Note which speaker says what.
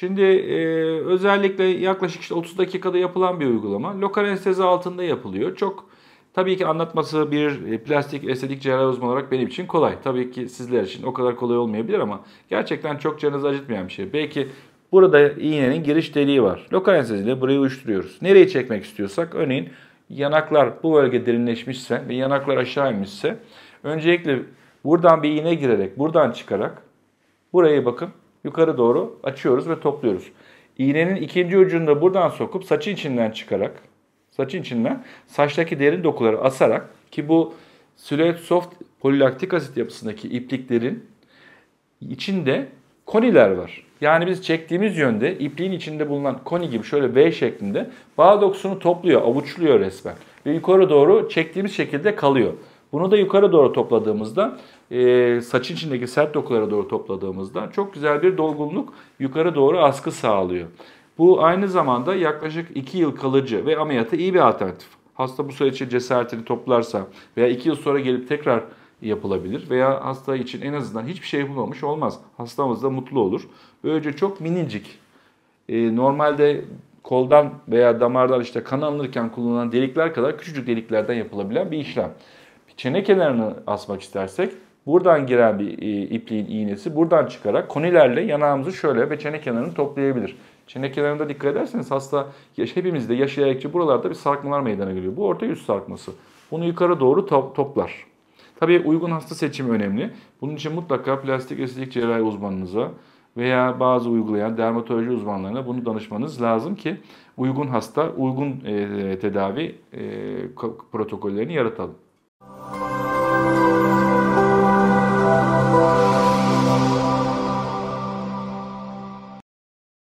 Speaker 1: Şimdi e, özellikle yaklaşık işte 30 dakikada yapılan bir uygulama. Lokal anestezi altında yapılıyor. Çok tabii ki anlatması bir e, plastik estetik cerrah uzmanı olarak benim için kolay. Tabii ki sizler için o kadar kolay olmayabilir ama gerçekten çok canınızı acıtmayan bir şey. Belki burada iğnenin giriş deliği var. Lokal anesteziyle burayı uyuşturuyoruz. Nereyi çekmek istiyorsak örneğin yanaklar bu bölge derinleşmişse ve yanaklar aşağı inmişse öncelikle buradan bir iğne girerek buradan çıkarak burayı bakın yukarı doğru açıyoruz ve topluyoruz. İğnenin ikinci ucunu da buradan sokup saçın içinden çıkarak, saçın içinden saçtaki derin dokuları asarak ki bu silüet soft polilaktik asit yapısındaki ipliklerin içinde koniler var. Yani biz çektiğimiz yönde ipliğin içinde bulunan koni gibi şöyle V şeklinde bağ dokusunu topluyor, avuçluyor resmen. Ve yukarı doğru çektiğimiz şekilde kalıyor. Bunu da yukarı doğru topladığımızda e, saçın içindeki sert dokulara doğru topladığımızda çok güzel bir dolgunluk yukarı doğru askı sağlıyor. Bu aynı zamanda yaklaşık 2 yıl kalıcı ve ameliyata iyi bir alternatif. Hasta bu süreçte cesaretini toplarsa veya 2 yıl sonra gelip tekrar yapılabilir veya hasta için en azından hiçbir şey yapılmamış olmaz. Hastamız da mutlu olur. Böylece çok minicik e, normalde koldan veya damardan işte kan alınırken kullanılan delikler kadar küçücük deliklerden yapılabilen bir işlem. Çene kenarını asmak istersek Buradan giren bir e, ipliğin iğnesi buradan çıkarak konilerle yanağımızı şöyle ve çene kenarını toplayabilir. Çene kenarında dikkat ederseniz hasta yaş, hepimizde yaş ilerledikçe buralarda bir sarkmalar meydana geliyor. Bu orta yüz sarkması. Bunu yukarı doğru top, toplar. Tabii uygun hasta seçimi önemli. Bunun için mutlaka plastik estetik cerrahi uzmanınıza veya bazı uygulayan dermatoloji uzmanlarına bunu danışmanız lazım ki uygun hasta, uygun e, tedavi e, protokollerini yaratalım.